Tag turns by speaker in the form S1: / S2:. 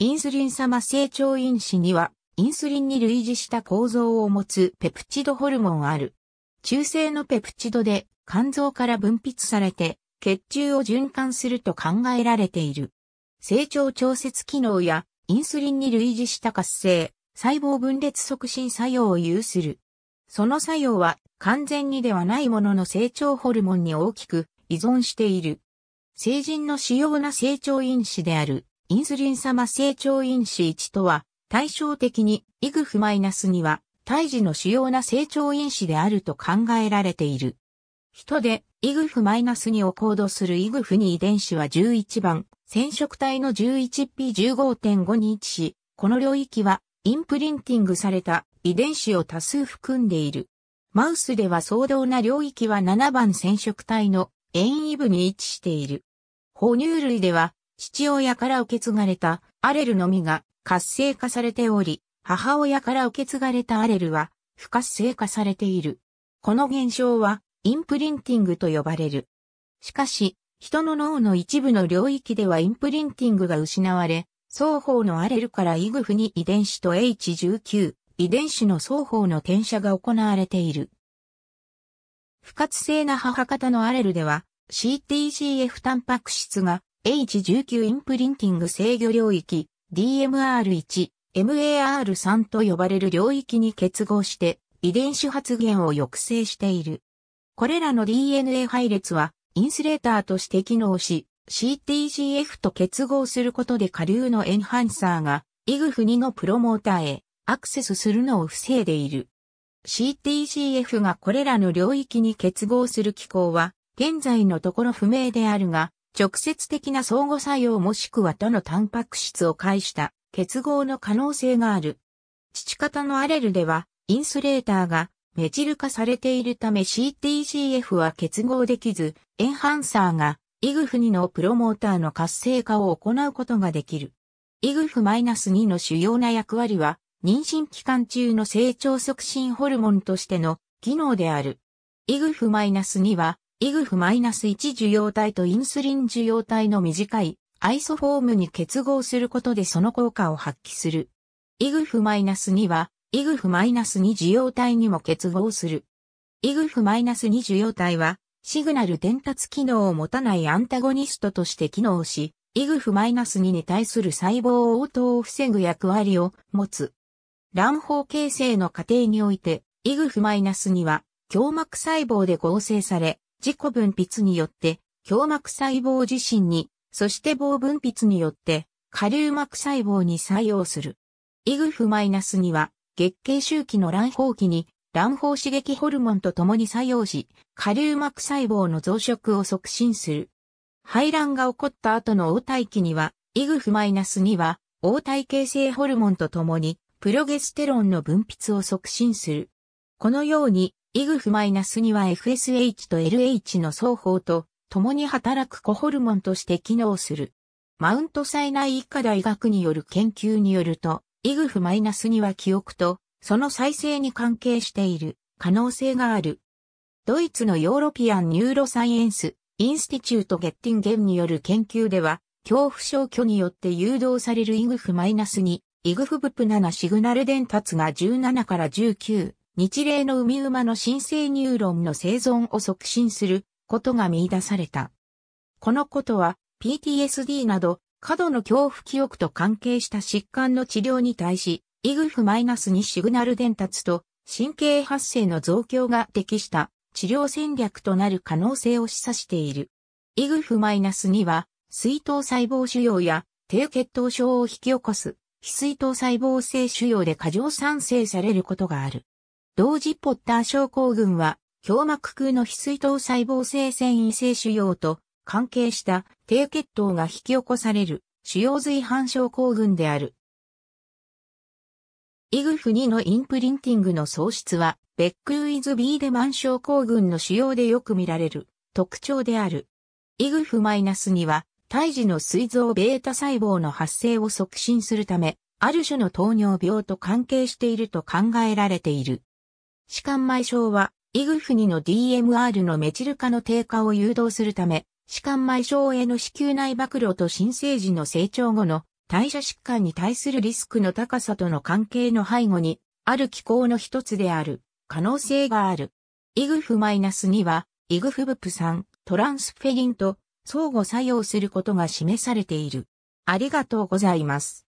S1: インスリン様成長因子には、インスリンに類似した構造を持つペプチドホルモンある。中性のペプチドで肝臓から分泌されて、血中を循環すると考えられている。成長調節機能やインスリンに類似した活性、細胞分裂促進作用を有する。その作用は完全にではないものの成長ホルモンに大きく依存している。成人の主要な成長因子であるインスリン様成長因子1とは、対照的に、イグフマイナス -2 は、胎児の主要な成長因子であると考えられている。人で、イグフマイナス -2 をコードするイグフに遺伝子は11番、染色体の 11P15.5 に位置し、この領域は、インプリンティングされた遺伝子を多数含んでいる。マウスでは相当な領域は7番染色体の遠位部に位置している。哺乳類では父親から受け継がれたアレルのみが活性化されており、母親から受け継がれたアレルは不活性化されている。この現象はインプリンティングと呼ばれる。しかし、人の脳の一部の領域ではインプリンティングが失われ、双方のアレルからイグフに遺伝子と H19 遺伝子の双方の転写が行われている。不活性な母方のアレルでは CTGF タンパク質が H19 インプリンティング制御領域 DMR1、MAR3 と呼ばれる領域に結合して遺伝子発現を抑制している。これらの DNA 配列はインスレーターとして機能し CTGF と結合することで下流のエンハンサーが IGF2 のプロモーターへアクセスするのを防いでいる。CTGF がこれらの領域に結合する機構は現在のところ不明であるが直接的な相互作用もしくは他のタンパク質を介した結合の可能性がある。父方のアレルでは、インスレーターがメチル化されているため CTGF は結合できず、エンハンサーがイグフ2のプロモーターの活性化を行うことができる。イグフ -2 の主要な役割は、妊娠期間中の成長促進ホルモンとしての機能である。イグフ -2 はイグフ -1 受容体とインスリン受容体の短いアイソフォームに結合することでその効果を発揮する。イグフ -2 は、イグフ -2 受容体にも結合する。イグフ -2 受容体は、シグナル伝達機能を持たないアンタゴニストとして機能し、イグフ -2 に対する細胞応答を防ぐ役割を持つ。卵胞形成の過程において、イグフ -2 は、胸膜細胞で合成され、自己分泌によって、胸膜細胞自身に、そして棒分泌によって、下流膜細胞に作用する。イグフマイナスには、月経周期の卵胞期に、卵胞刺激ホルモンと共に作用し、下流膜細胞の増殖を促進する。排卵が起こった後の応体期には、イグフマイナスには、応体形成ホルモンと共に、プロゲステロンの分泌を促進する。このように、イグフマイナスには FSH と LH の双方と共に働く子ホルモンとして機能する。マウント災内医科大学による研究によると、イグフマイナスには記憶とその再生に関係している可能性がある。ドイツのヨーロピアンニューロサイエンスインスティチュートゲッティンゲンによる研究では、恐怖症挙によって誘導されるイグフマイグフブプ7シグナル伝達が17から19、日例の海馬の新生ニューロンの生存を促進することが見出された。このことは PTSD など過度の恐怖記憶と関係した疾患の治療に対し、イグフマイナスにシグナル伝達と神経発生の増強が適した治療戦略となる可能性を示唆している。イグフマイナスには、水筒細胞腫瘍や低血糖症を引き起こす、非水筒細胞性腫瘍で過剰産生されることがある。同時ポッター症候群は、胸膜空の非水糖細胞性繊維性腫瘍と関係した低血糖が引き起こされる腫瘍髄反症候群である。イグフ2のインプリンティングの喪失は、ベックウィズ・ビーデマン症候群の腫瘍でよく見られる特徴である。イグフ -2 は、胎児の膵臓 β 細胞の発生を促進するため、ある種の糖尿病と関係していると考えられている。歯間埋症は、イグフニの DMR のメチル化の低下を誘導するため、歯間埋症への子宮内暴露と新生児の成長後の代謝疾患に対するリスクの高さとの関係の背後に、ある機構の一つである、可能性がある。イグフマイナス -2 は、イグフブプ酸、トランスフェリンと相互作用することが示されている。ありがとうございます。